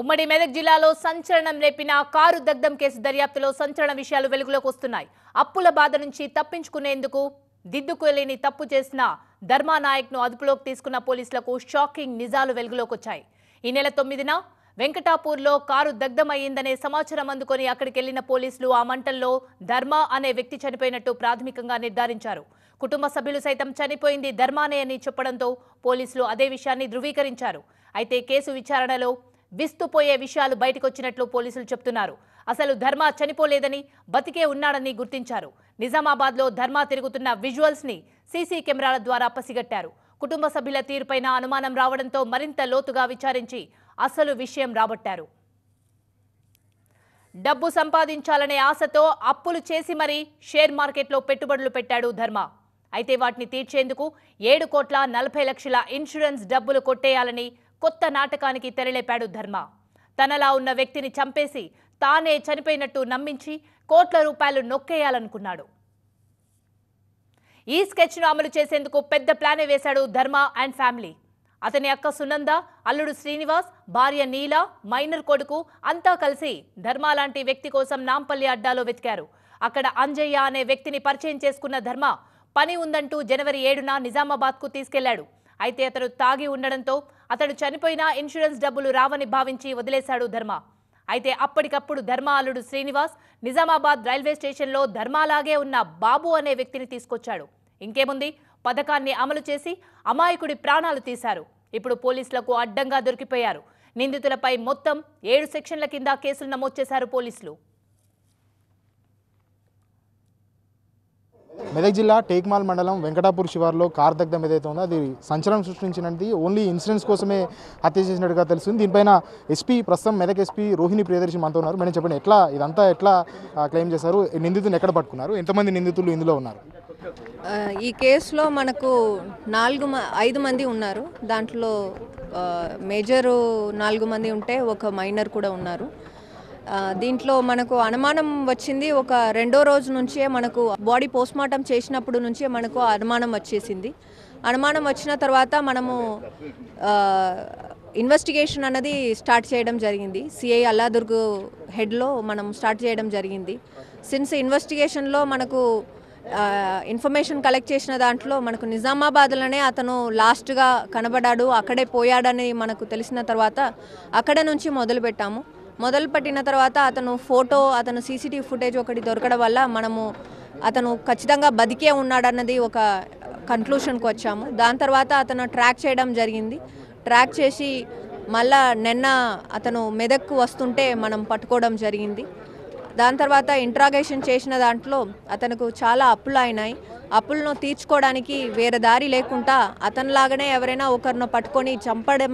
ఉమ్మడి మెదక్ జిల్లాలో సంచలనం రేపిన కారు దగ్ధం కేసు దర్యాప్తులో సంచలన విషయాలు వెలుగులోకి వస్తున్నాయి అప్పుల బాధ నుంచి తప్పించుకునేందుకు దిద్దుకోలేని తప్పు చేసిన ధర్మానాయక్ ను అదుపులోకి తీసుకున్న పోలీసులకు షాకింగ్ నిజాలు వెలుగులోకి వచ్చాయి ఈ నెల తొమ్మిదిన వెంకటాపూర్లో కారు దగ్ధమయ్యిందనే సమాచారం అందుకొని అక్కడికి వెళ్లిన పోలీసులు ఆ మంటల్లో ధర్మ అనే వ్యక్తి చనిపోయినట్టు ప్రాథమికంగా నిర్ధారించారు కుటుంబ సభ్యులు సైతం చనిపోయింది ధర్మానే అని చెప్పడంతో పోలీసులు అదే విషయాన్ని ధృవీకరించారు అయితే కేసు విచారణలో విస్తుపోయే విషయాలు బయటకొచ్చినట్లు పోలీసులు చెబుతున్నారు అసలు ధర్మ చనిపోలేదని బతికే ఉన్నాడని గుర్తించారు నిజామాబాద్లో ధర్మ తిరుగుతున్న విజువల్స్ని సీసీ కెమెరాల ద్వారా పసిగట్టారు కుటుంబ సభ్యుల తీరుపైన అనుమానం రావడంతో మరింత లోతుగా విచారించి అసలు విషయం రాబట్టారు డబ్బు సంపాదించాలనే ఆశతో అప్పులు చేసి మరీ షేర్ మార్కెట్లో పెట్టుబడులు పెట్టాడు ధర్మ అయితే వాటిని తీర్చేందుకు ఏడు కోట్ల నలభై లక్షల ఇన్సూరెన్స్ డబ్బులు కొట్టేయాలని కొత్త నాటకానికి తెరలేపాడు ధర్మ తనలా ఉన్న వ్యక్తిని చంపేసి తానే చనిపోయినట్టు నమ్మించి కోట్ల రూపాయలు నొక్కేయాలనుకున్నాడు ఈ స్కెచ్ను అమలు చేసేందుకు పెద్ద ప్లానే వేశాడు ధర్మ అండ్ ఫ్యామిలీ అతని అక్క సునంద అల్లుడు శ్రీనివాస్ భార్య నీల మైనర్ కొడుకు అంతా కలిసి ధర్మ లాంటి వ్యక్తి కోసం నాంపల్లి అడ్డాలో వెతికారు అక్కడ అంజయ్య అనే వ్యక్తిని పరిచయం చేసుకున్న ధర్మ పని ఉందంటూ జనవరి ఏడున నిజామాబాద్కు తీసుకెళ్లాడు అయితే అతను తాగి ఉండడంతో అతడు చనిపోయినా ఇన్సూరెన్స్ డబ్బులు రావని భావించి వదిలేశాడు ధర్మ అయితే అప్పటికప్పుడు ధర్మ అల్లుడు శ్రీనివాస్ నిజామాబాద్ రైల్వే స్టేషన్లో ధర్మాలాగే ఉన్న బాబు అనే వ్యక్తిని తీసుకొచ్చాడు ఇంకేముంది పథకాన్ని అమలు చేసి అమాయకుడి ప్రాణాలు తీశారు ఇప్పుడు పోలీసులకు అడ్డంగా దొరికిపోయారు నిందితులపై మొత్తం ఏడు సెక్షన్ల కింద కేసులు నమోదు చేశారు పోలీసులు మెదక్ జిల్లా టేక్మాల్ మండలం వెంకటాపూర్ శివార్లో కార్ దగ్ధం ఏదైతే ఉందో అది సంచలనం సృష్టించినది ఓన్లీ ఇన్సిడెంట్స్ కోసమే హత్య చేసినట్టుగా తెలుస్తుంది దీనిపైన ఎస్పీ ప్రస్తుతం మెదక్ ఎస్పీ రోహిణి ప్రియదర్శి మనతో ఉన్నారు మేడం చెప్పండి ఎట్లా ఇదంతా ఎట్లా క్లెయిమ్ చేశారు నిందితులు ఎక్కడ పట్టుకున్నారు ఎంతమంది నిందితులు ఇందులో ఉన్నారు ఈ కేసులో మనకు నాలుగు ఐదు మంది ఉన్నారు దాంట్లో మేజరు నాలుగు మంది ఉంటే ఒక మైనర్ కూడా ఉన్నారు దీంట్లో మనకు అనుమానం వచ్చింది ఒక రెండో రోజు నుంచే మనకు బాడీ పోస్ట్మార్టం చేసినప్పుడు నుంచే మనకు అనుమానం వచ్చేసింది అనుమానం వచ్చిన తర్వాత మనము ఇన్వెస్టిగేషన్ అన్నది స్టార్ట్ చేయడం జరిగింది సిఐ అల్లాదుర్గ్ హెడ్లో మనం స్టార్ట్ చేయడం జరిగింది సిన్స్ ఇన్వెస్టిగేషన్లో మనకు ఇన్ఫర్మేషన్ కలెక్ట్ చేసిన దాంట్లో మనకు నిజామాబాద్లోనే అతను లాస్ట్గా కనబడాడు అక్కడే పోయాడని మనకు తెలిసిన తర్వాత అక్కడ నుంచి మొదలుపెట్టాము పట్టిన తర్వాత అతను ఫోటో అతను సీసీటీవీ ఫుటేజ్ ఒకటి దొరకడం వల్ల మనము అతను ఖచ్చితంగా బతికే ఉన్నాడన్నది ఒక కన్క్లూషన్కి వచ్చాము దాని తర్వాత అతను ట్రాక్ చేయడం జరిగింది ట్రాక్ చేసి మళ్ళా నిన్న అతను మెదక్కు వస్తుంటే మనం పట్టుకోవడం జరిగింది దాని తర్వాత ఇంట్రాగేషన్ చేసిన దాంట్లో అతనికి చాలా అప్పులు అయినాయి అప్పులను తీర్చుకోవడానికి వేరే దారి లేకుండా అతనిలాగానే ఎవరైనా ఒకరిని పట్టుకొని చంపడం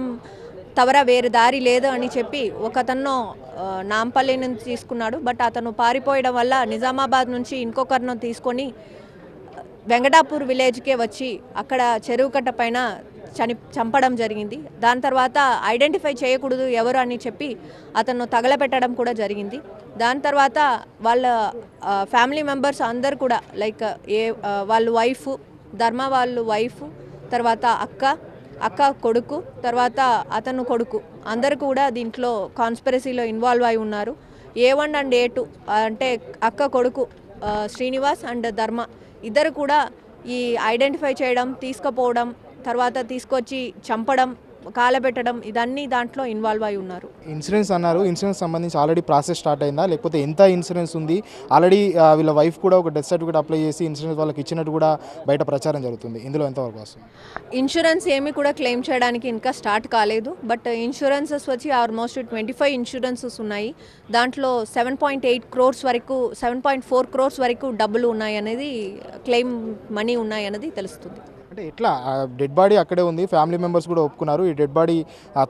తవర వేరు దారి లేదు అని చెప్పి ఒకతను నాంపల్లి నుంచి తీసుకున్నాడు బట్ అతను పారిపోయడం వల్ల నిజామాబాద్ నుంచి ఇంకొకరిను తీసుకొని వెంకటాపూర్ విలేజ్కే వచ్చి అక్కడ చెరువు కట్ట పైన చని చంపడం జరిగింది దాని తర్వాత ఐడెంటిఫై చేయకూడదు ఎవరు అని చెప్పి అతను తగలపెట్టడం కూడా జరిగింది దాని తర్వాత వాళ్ళ ఫ్యామిలీ మెంబర్స్ అందరు కూడా లైక్ ఏ వాళ్ళ వైఫ్ ధర్మ వాళ్ళు వైఫ్ తర్వాత అక్క అక్క కొడుకు తర్వాత అతను కొడుకు అందరు కూడా దీంట్లో కాన్స్పిరసీలో ఇన్వాల్వ్ అయి ఉన్నారు A one and A two అంటే అక్క కొడుకు శ్రీనివాస్ అండ్ ధర్మ ఇద్దరు కూడా ఈ ఐడెంటిఫై చేయడం తీసుకుపోవడం తర్వాత తీసుకొచ్చి చంపడం కాలబెట్టడం ఇదన్నీ దాంట్లో ఇన్వాల్వ్ అయి ఉన్నారు ఇన్సూరెన్స్ అన్నారు ఇన్సూరెన్స్ సంబంధించి ఆల్రెడీ ప్రాసెస్ స్టార్ట్ అయిందా లేకపోతే ఎంత ఇన్సూరెన్స్ ఉంది ఆల్రెడీ వీళ్ళ వైఫ్ కూడా ఒక డెత్ సర్టిఫికేట్ అప్లై చేసి ఇన్సూరెన్స్ వాళ్ళకి ఇచ్చినట్టు కూడా బయట ప్రచారం జరుగుతుంది ఇందులో ఎంతవరకు వస్తుంది ఇన్సూరెన్స్ ఏమీ కూడా క్లెయిమ్ చేయడానికి ఇంకా స్టార్ట్ కాలేదు బట్ ఇన్సూరెన్సెస్ వచ్చి ఆల్మోస్ట్ ట్వంటీ ఫైవ్ ఇన్సూరెన్సెస్ ఉన్నాయి దాంట్లో సెవెన్ పాయింట్ ఎయిట్ క్రోర్స్ వరకు సెవెన్ పాయింట్ ఫోర్ క్రోర్స్ వరకు డబ్బులు ఉన్నాయి అనేది క్లెయిమ్ మనీ ఉన్నాయి అనేది తెలుస్తుంది అంటే ఎట్లా డెడ్ బాడీ అక్కడే ఉంది ఫ్యామిలీ మెంబర్స్ కూడా ఒప్పుకున్నారు ఈ డెడ్ బాడీ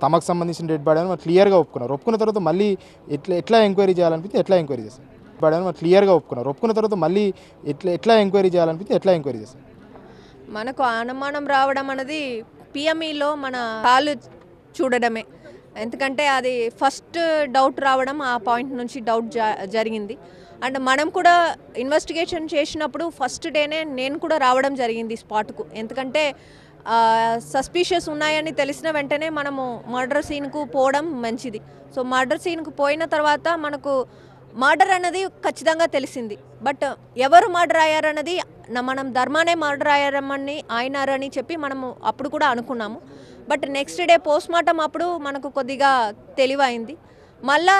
తమకు సంబంధించిన డెడ్ బాడీ అని క్లియర్గా ఒప్పుకున్నారు ఒప్పుకున్న తర్వాత మళ్ళీ ఎట్లా ఎట్లా ఎంక్వైరీ చేయాలనిపిస్తే ఎట్లా ఎంక్వైరీ చేస్తారు డెడ్ బాడీ అని క్లియర్గా ఒప్పుకున్నారు ఒప్పుకున్న తర్వాత మళ్ళీ ఎట్లా ఎట్లా ఎంక్వైరీ చేయాలనిపిస్తే ఎట్లా ఎంక్వైరీ చేస్తారు మనకు అనుమానం రావడం అనేది పిఎంఈలో మన కాలు చూడడమే ఎందుకంటే అది ఫస్ట్ డౌట్ రావడం ఆ పాయింట్ నుంచి డౌట్ జరిగింది అండ్ మనం కూడా ఇన్వెస్టిగేషన్ చేసినప్పుడు ఫస్ట్ డేనే నేను కూడా రావడం జరిగింది స్పాట్కు ఎందుకంటే సస్పీషియస్ ఉన్నాయని తెలిసిన వెంటనే మనము మర్డర్ సీన్కు పోవడం మంచిది సో మర్డర్ సీన్కు పోయిన తర్వాత మనకు మర్డర్ అన్నది ఖచ్చితంగా తెలిసింది బట్ ఎవరు మర్డర్ అయ్యారన్నది మనం ధర్మానే మర్డర్ అయ్యారమ్మని ఆయనారని చెప్పి మనము అప్పుడు కూడా అనుకున్నాము but next day post mortem అప్పుడు మనకు కొద్దిగా తెలివైంది మళ్ళా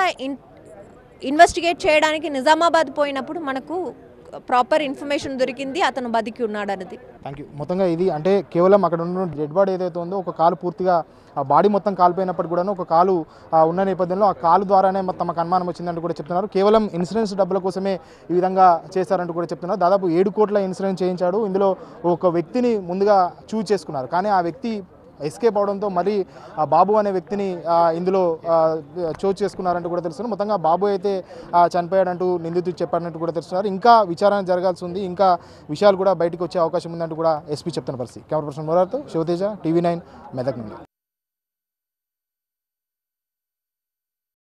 ఇన్వెస్టిగేట్ చేయడానికి నిజామాబాద్ పోయినప్పుడు మనకు ప్రాపర్ ఇన్ఫర్మేషన్ దొరికింది అతను బతికి ఉన్నాడు అన్నది థ్యాంక్ యూ మొత్తంగా ఇది అంటే కేవలం అక్కడ ఉన్న డెడ్ బాడీ ఏదైతే ఉందో ఒక కాలు పూర్తిగా ఆ బాడీ మొత్తం కాలిపోయినప్పుడు కూడాను ఒక కాలు ఉన్న నేపథ్యంలో ఆ కాలు ద్వారానే తమకు అనుమానం వచ్చిందంటూ కూడా చెప్తున్నారు కేవలం ఇన్సూరెన్స్ డబ్బుల కోసమే ఈ విధంగా చేశారంటూ కూడా చెప్తున్నారు దాదాపు ఏడు కోట్ల ఇన్సూరెన్స్ చేయించాడు ఇందులో ఒక వ్యక్తిని ముందుగా చూజ్ చేసుకున్నారు కానీ ఆ వ్యక్తి ఎస్కేప్ అవడంతో మరీ బాబు అనే వ్యక్తిని ఇందులో చోటు చేసుకున్నారంటూ కూడా తెలుస్తున్నారు మొత్తంగా బాబు అయితే చనిపోయాడంటూ నిందితుడు చెప్పాడంటూ కూడా తెలుస్తున్నారు ఇంకా విచారణ జరగాల్సి ఉంది ఇంకా విషయాలు కూడా బయటకు వచ్చే అవకాశం ఉందంటూ కూడా ఎస్పీ చెప్తున్న పరిస్థితి కెమెరా పర్సన్ మురార్తో శివతేజ టీవీ నైన్ మెదక్ నుండి